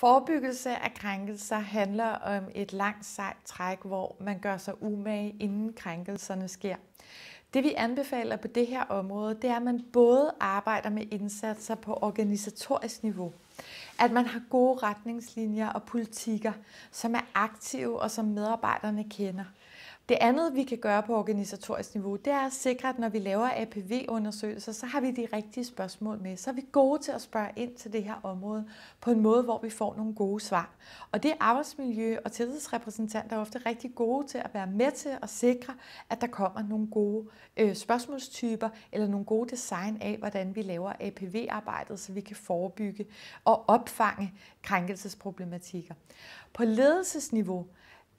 Forebyggelse af krænkelser handler om et langt sejt træk, hvor man gør sig umage, inden krænkelserne sker. Det vi anbefaler på det her område, det er, at man både arbejder med indsatser på organisatorisk niveau, at man har gode retningslinjer og politikker, som er aktive og som medarbejderne kender. Det andet, vi kan gøre på organisatorisk niveau, det er at sikre, at når vi laver APV-undersøgelser, så har vi de rigtige spørgsmål med. Så er vi gode til at spørge ind til det her område på en måde, hvor vi får nogle gode svar. Og det er arbejdsmiljø og tillidsrepræsentanter er ofte rigtig gode til at være med til at sikre, at der kommer nogle gode øh, spørgsmålstyper eller nogle gode design af, hvordan vi laver APV-arbejdet, så vi kan forebygge og opfange krænkelsesproblematikker. På ledelsesniveau,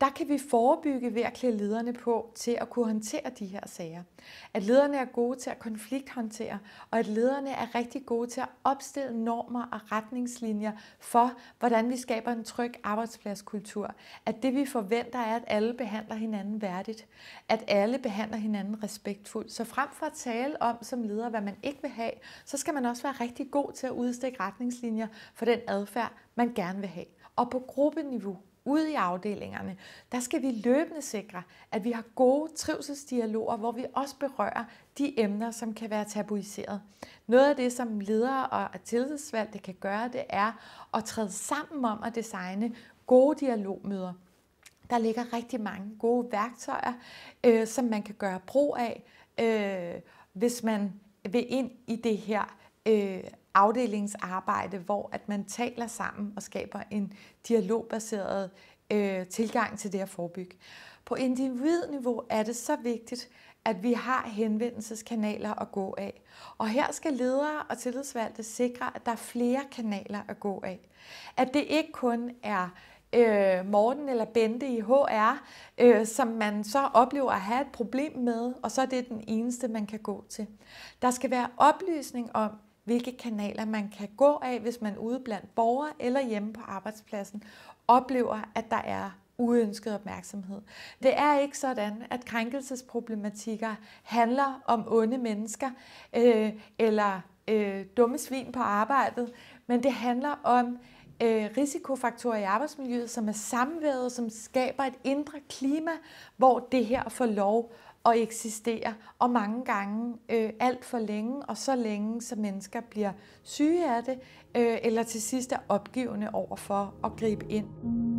der kan vi forebygge ved at klæde lederne på til at kunne håndtere de her sager. At lederne er gode til at konflikthåndtere, og at lederne er rigtig gode til at opstille normer og retningslinjer for, hvordan vi skaber en tryg arbejdspladskultur. At det vi forventer er, at alle behandler hinanden værdigt, at alle behandler hinanden respektfuldt. Så frem for at tale om som leder, hvad man ikke vil have, så skal man også være rigtig god til at udstikke retningslinjer for den adfærd, man gerne vil have. Og på gruppeniveau, ude i afdelingerne, der skal vi løbende sikre, at vi har gode trivselsdialoger, hvor vi også berører de emner, som kan være tabuiseret. Noget af det, som ledere og tillidsvalgte kan gøre, det er at træde sammen om at designe gode dialogmøder. Der ligger rigtig mange gode værktøjer, øh, som man kan gøre brug af, øh, hvis man vil ind i det her øh, afdelingsarbejde, hvor at man taler sammen og skaber en dialogbaseret øh, tilgang til det at forebygge. På individniveau er det så vigtigt, at vi har henvendelseskanaler at gå af. Og her skal ledere og tillidsvalgte sikre, at der er flere kanaler at gå af. At det ikke kun er øh, Morten eller Bente i HR, øh, som man så oplever at have et problem med, og så er det den eneste, man kan gå til. Der skal være oplysning om, hvilke kanaler man kan gå af, hvis man ude blandt borgere eller hjemme på arbejdspladsen oplever, at der er uønsket opmærksomhed. Det er ikke sådan, at krænkelsesproblematikker handler om onde mennesker øh, eller øh, dumme svin på arbejdet, men det handler om øh, risikofaktorer i arbejdsmiljøet, som er sammenvævet, som skaber et indre klima, hvor det her får lov og eksistere, og mange gange øh, alt for længe, og så længe, så mennesker bliver syge af det, øh, eller til sidst er opgivende over for at gribe ind.